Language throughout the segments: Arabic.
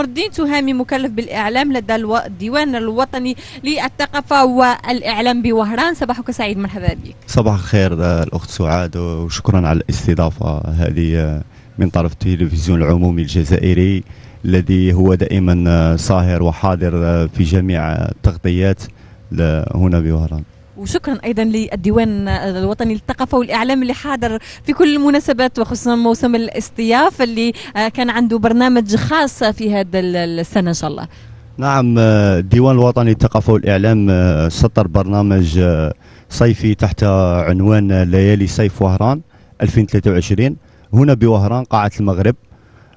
نور الدين تهامي مكلف بالإعلام لدى الديوان الوطني للثقافة والإعلام بوهران صباحك سعيد مرحبا بك صباح الخير آه، الأخت سعاد وشكرا على الاستضافة هذه آه، من طرف التلفزيون العمومي الجزائري الذي هو دائما آه، صاهر وحاضر في جميع التغطيات هنا بوهران وشكرا ايضا للديوان الوطني للثقافه والاعلام اللي حاضر في كل المناسبات وخصوصا موسم الاستياف اللي آه، كان عنده برنامج خاص في هذا السنه ان شاء الله نعم آه، الديوان الوطني للثقافه والاعلام آه، سطر برنامج صيفي تحت عنوان ليالي صيف وهران 2023 هنا بوهران قاعه المغرب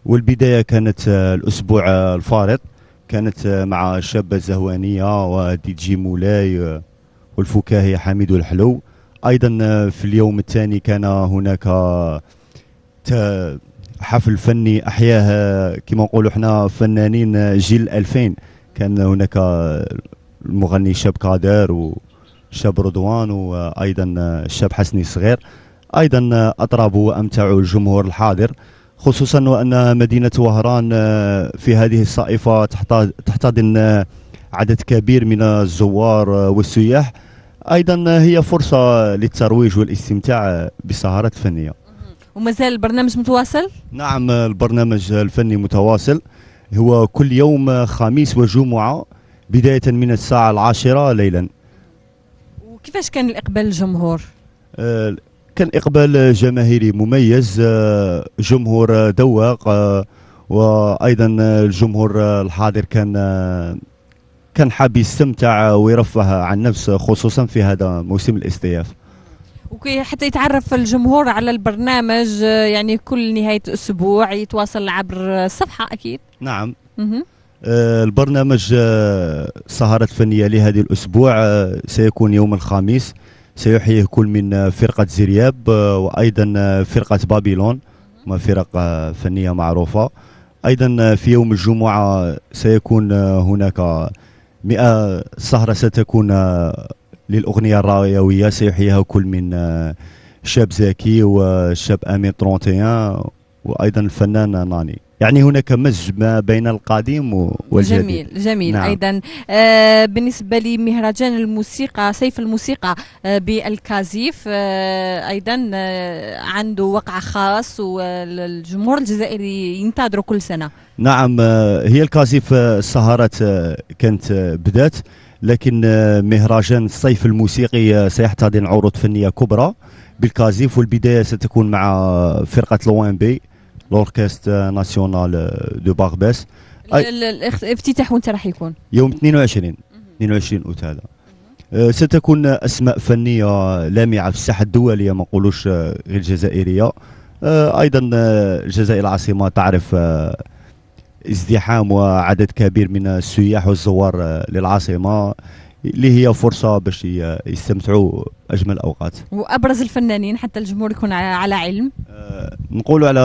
والبدايه كانت الاسبوع الفارط كانت مع شابه زهوانيه ودي مولاي والفكاهي حميد الحلو ايضا آه، في اليوم الثاني كان هناك آه، حفل فني احياه آه، كما نقولوا حنا فنانين جيل 2000 كان هناك المغني شاب قادر وشاب رضوان وايضا الشاب حسني صغير ايضا اطربوا وامتعوا الجمهور الحاضر خصوصا وان مدينه وهران في هذه الصائفه تحتضن عدد كبير من الزوار والسياح ايضا هي فرصه للترويج والاستمتاع بالسهرات الفنيه ومازال البرنامج متواصل نعم البرنامج الفني متواصل هو كل يوم خميس وجمعه بدايه من الساعه العاشره ليلا وكيفاش كان الاقبال الجمهور آه، كان اقبال جماهيري مميز آه، جمهور ذواق آه، وايضا الجمهور الحاضر كان كان حاب يستمتع ويرفه عن نفسه خصوصا في هذا موسم الاستياف اوكي حتى يتعرف الجمهور على البرنامج يعني كل نهايه اسبوع يتواصل عبر الصفحه اكيد نعم آه، البرنامج آه، سهرة فنية لهذه الأسبوع آه، سيكون يوم الخميس سيحييه كل من فرقة زرياب وأيضا فرقة بابيلون ما فرق فنية معروفة أيضا في يوم الجمعة سيكون هناك مئة سهرة ستكون للأغنية الراوية سيحييها كل من آه، شاب زاكي وشاب أمين 31 وأيضا الفنان ناني يعني هناك مزج ما بين القديم والجديد جميل جميل نعم. ايضا آه بالنسبه لمهرجان الموسيقى سيف الموسيقى آه بالكازيف آه ايضا آه عنده وقع خاص والجمهور الجزائري ينتظره كل سنه نعم آه هي الكازيف السهرات آه،, آه كانت آه بدات لكن آه، مهرجان الصيف الموسيقي آه، سيحتضن عروض فنيه كبرى بالكازيف والبدايه ستكون مع فرقه لوان بي لوركست ناسيونال دو باغباس الافتتاح وانت راح يكون يوم 22 22 اوت هذا ستكون اسماء فنيه لامعه في الساحه الدوليه ما نقولوش أه، غير الجزائريه أه، ايضا أه، الجزائر العاصمه تعرف ازدحام وعدد كبير من السياح والزوار للعاصمه اللي هي فرصه باش يستمتعوا اجمل الاوقات وابرز الفنانين حتى الجمهور يكون على علم أه نقول على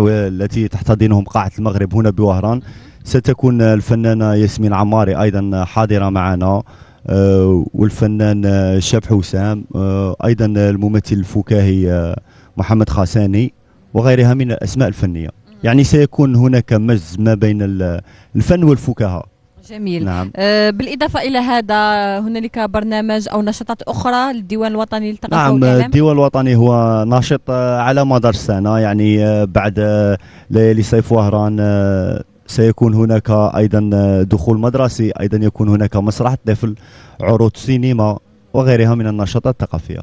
التي تحتضنهم قاعه المغرب هنا بوهران ستكون الفنانه ياسمين عماري ايضا حاضره معنا أه والفنان شاب حسام أه ايضا الممثل الفكاهي آه، محمد خاساني وغيرها من الاسماء الفنيه يعني سيكون هناك مجز ما بين الفن والفكاهه جميل نعم. آه بالإضافة إلى هذا هنالك برنامج أو نشاطات أخرى للديوان الوطني للثقافة نعم الديوان الوطني هو ناشط آه، على مدار السنة يعني آه، بعد آه، ليالي صيف وهران سيكون هناك أيضا دخول مدرسي أيضا يكون هناك مسرح الطفل عروض سينما وغيرها من النشاطات الثقافية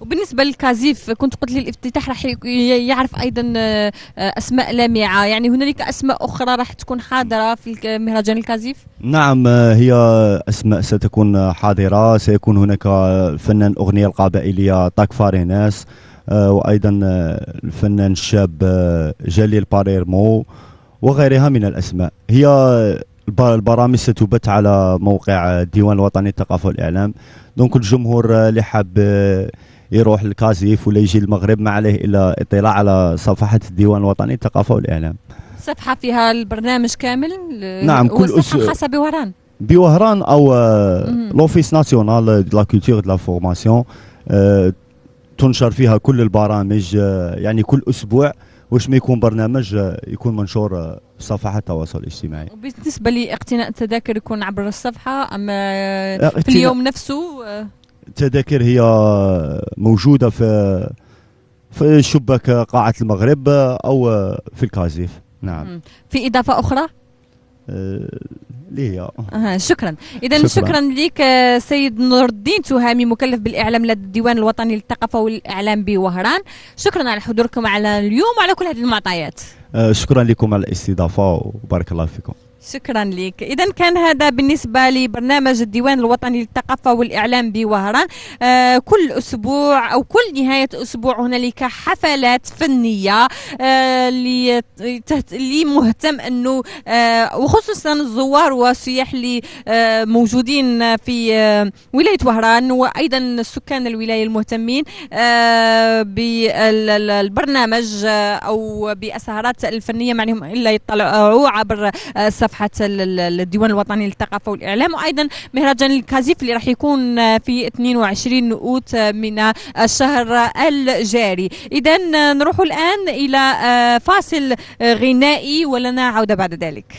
وبالنسبه للكازيف كنت قلت لي الافتتاح راح يعرف ايضا آه، اسماء لامعه يعني هنالك اسماء اخرى راح تكون حاضره في مهرجان الكازيف نعم آه، هي اسماء ستكون حاضره سيكون هناك آه، الفنان الاغنيه القبائليه طاك فاريناس وايضا الفنان الشاب جليل باريرمو وغيرها من الاسماء هي البرامج ستبث على موقع الديوان الوطني للثقافه والاعلام دونك الجمهور اللي حاب يروح للكازيف ولا يجي المغرب ما عليه الا اطلاع على صفحه الديوان الوطني للثقافه والاعلام صفحه فيها البرنامج كامل نعم كل أس... خاصه بوهران بوهران او لوفيس ناسيونال دو لا كولتور دو لا فورماسيون تنشر فيها كل البرامج آه، يعني كل اسبوع واش ما يكون برنامج آه، يكون منشور في آه، صفحه التواصل الاجتماعي بالنسبه لاقتناء التذاكر يكون عبر الصفحه اما في اليوم نفسه التذاكر هي موجوده في في شباك قاعه المغرب او في الكازيف نعم في اضافه اخرى ليا آه شكرا اذا شكرا, شكرا لك آه، سيد نور الدين تهامي مكلف بالاعلام لدى الديوان الوطني للثقافه والاعلام بوهران شكرا على حضوركم على اليوم وعلى كل هذه المعطيات آه شكرا لكم على الاستضافه وبارك الله فيكم شكرا لك اذا كان هذا بالنسبه لبرنامج الديوان الوطني للثقافه والاعلام بوهران آه كل اسبوع او كل نهايه اسبوع هنالك حفلات فنيه آه اللي مهتم انه آه وخصوصا الزوار والسياح اللي آه موجودين في آه ولايه وهران وايضا سكان الولايه المهتمين آه بالبرنامج آه او بالسهرات الفنيه معهم الا يطلعوا عبر الصفحه آه، صفحه الديوان الوطني للثقافه والاعلام وايضا مهرجان الكازيف اللي راح يكون في 22 اوت من الشهر الجاري اذا نروح الان الى آه، فاصل آه، غنائي ولنا عوده بعد ذلك